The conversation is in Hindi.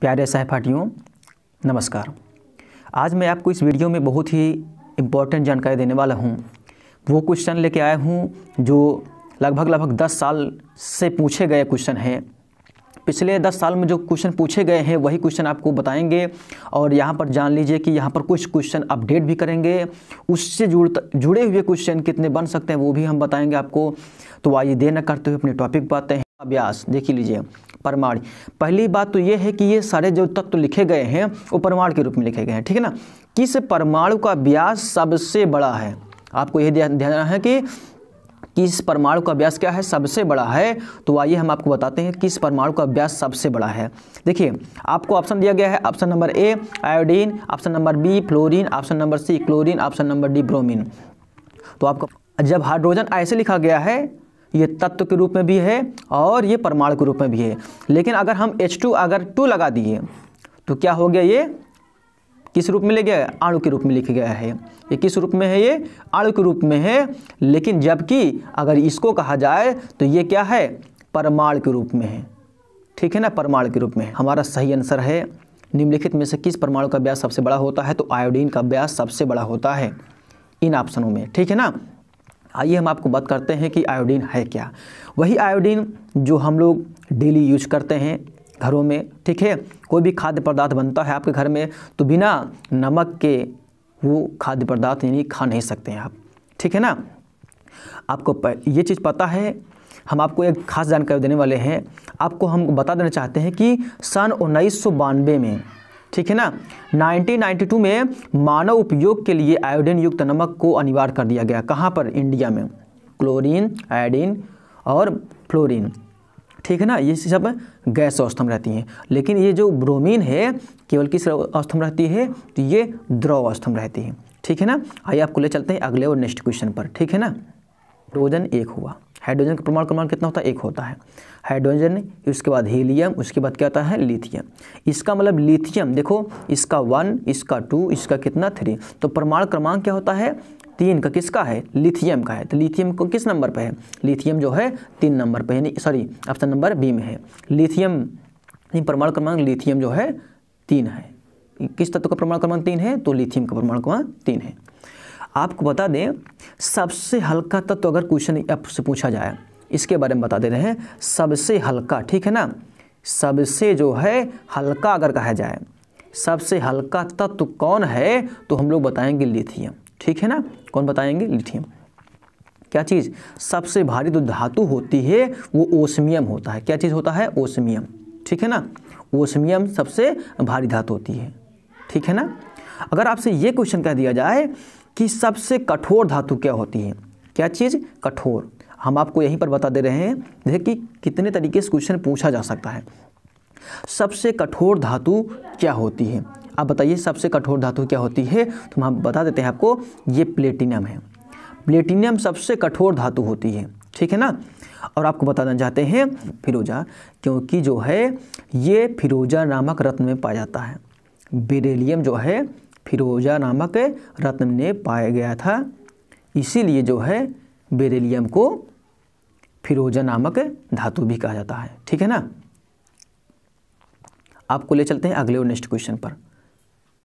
प्यारे सहपाठियों नमस्कार आज मैं आपको इस वीडियो में बहुत ही इम्पोर्टेंट जानकारी देने वाला हूँ वो क्वेश्चन लेके आया हूँ जो लगभग लगभग दस साल से पूछे गए क्वेश्चन हैं पिछले दस साल में जो क्वेश्चन पूछे गए हैं वही क्वेश्चन आपको बताएंगे और यहाँ पर जान लीजिए कि यहाँ पर कुछ क्वेश्चन अपडेट भी करेंगे उससे जुड़ जुड़े हुए क्वेश्चन कितने बन सकते हैं वो भी हम बताएँगे आपको तो आइए देर न करते हुए अपने टॉपिक पाते हैं अभ्यास देख लीजिए परमाणु पहली बात तो ये है कि ये सारे जो तत्व तो लिखे गए हैं वो परमाणु के रूप में लिखे गए हैं ठीक है ना किस परमाणु का व्यास सबसे बड़ा है आपको यह ध्यान देना है कि किस परमाणु का व्यास क्या है सबसे बड़ा है तो आइए हम आपको बताते हैं किस परमाणु का व्यास सबसे बड़ा है देखिए आपको ऑप्शन दिया गया है option number A iodine option number B fluorine option number C chlorine option number D bromine तो आपको जब हाइड्रोजन ऐसे लिखा गया है ये तत्व के रूप में भी है और ये परमाणु के रूप में भी है लेकिन अगर हम H2 अगर 2 लगा दिए तो क्या हो गया ये किस रूप में ले गया अणु के रूप में लिखा गया है ये किस रूप में है ये अणु के रूप में है लेकिन जबकि अगर इसको कहा जाए तो ये क्या है परमाणु के रूप में है ठीक है ना परमाणु के रूप में हमारा सही आंसर है निम्नलिखित में से किस परमाणु का ब्याज सबसे बड़ा होता है तो आयोडीन का ब्याज सबसे बड़ा होता है इन ऑप्शनों में ठीक है ना आइए हम आपको बात करते हैं कि आयोडीन है क्या वही आयोडीन जो हम लोग डेली यूज करते हैं घरों में ठीक है कोई भी खाद्य पदार्थ बनता है आपके घर में तो बिना नमक के वो खाद्य पदार्थ यानी खा नहीं सकते हैं आप ठीक है ना आपको ये चीज़ पता है हम आपको एक खास जानकारी देने वाले हैं आपको हम बता देना चाहते हैं कि सन उन्नीस में ठीक है ना 1992 में मानव उपयोग के लिए आयोडीन युक्त नमक को अनिवार्य कर दिया गया कहाँ पर इंडिया में क्लोरीन आयोडीन और फ्लोरीन ठीक है ना ये सब गैस अवस्था में रहती हैं लेकिन ये जो ब्रोमीन है केवल किस अवस्था में रहती है तो ये द्रव अवस्था में रहती है ठीक है ना आइए आपको ले चलते हैं अगले और नेक्स्ट क्वेश्चन पर ठीक है ना प्रोजन एक हुआ हाइड्रोजन का परमाणु क्रमांक कितना होता है एक होता है हाइड्रोजन उसके बाद हीलियम उसके बाद क्या होता है लिथियम इसका मतलब लिथियम देखो इसका वन इसका टू इसका कितना थ्री तो परमाणु क्रमांक क्या होता है तीन का किसका है लिथियम का है तो लिथियम को किस नंबर पर है लिथियम जो है तीन नंबर पर यानी सॉरी ऑप्शन नंबर बी में है लिथियम परमाणु क्रमांक लिथियम जो है तीन है किस तत्व का परमाणु क्रमांक तीन है तो लिथियम का परमाणु क्रमांक तीन है आपको बता दें सबसे हल्का तत्व तो अगर क्वेश्चन आपसे पूछा जाए इसके बारे में बता दे रहे हैं सबसे हल्का ठीक है ना सबसे जो है हल्का अगर कहा जाए सबसे हल्का तत्व कौन है तो हम लोग बताएंगे लिथियम ठीक है ना कौन बताएंगे लिथियम क्या चीज़ सबसे भारी जो धातु होती है वो ओसमियम होता है क्या चीज़ होता है ओसमियम ठीक है ना ओसमियम सबसे भारी धातु होती है ठीक है ना अगर आपसे ये क्वेश्चन कह दिया जाए कि सबसे कठोर धातु क्या होती है क्या चीज़ कठोर हम आपको यहीं पर बता दे रहे हैं देखिए कि कितने तरीके से क्वेश्चन पूछा जा सकता है सबसे कठोर धातु क्या होती है आप बताइए सबसे कठोर धातु क्या होती है तो हम बता देते हैं आपको ये प्लेटिनियम है प्लेटिनियम सबसे कठोर धातु होती है ठीक है ना और आपको बताना चाहते हैं फिरोजा क्योंकि जो है ये फिरोजा नामक रत्न में पाया जाता है बेरेलियम जो है फिरोजा नामक रत्न ने पाया गया था इसीलिए जो है बेरेलियम को फिरोजा नामक धातु भी कहा जाता है ठीक है ना आपको ले चलते हैं अगले और नेक्स्ट क्वेश्चन पर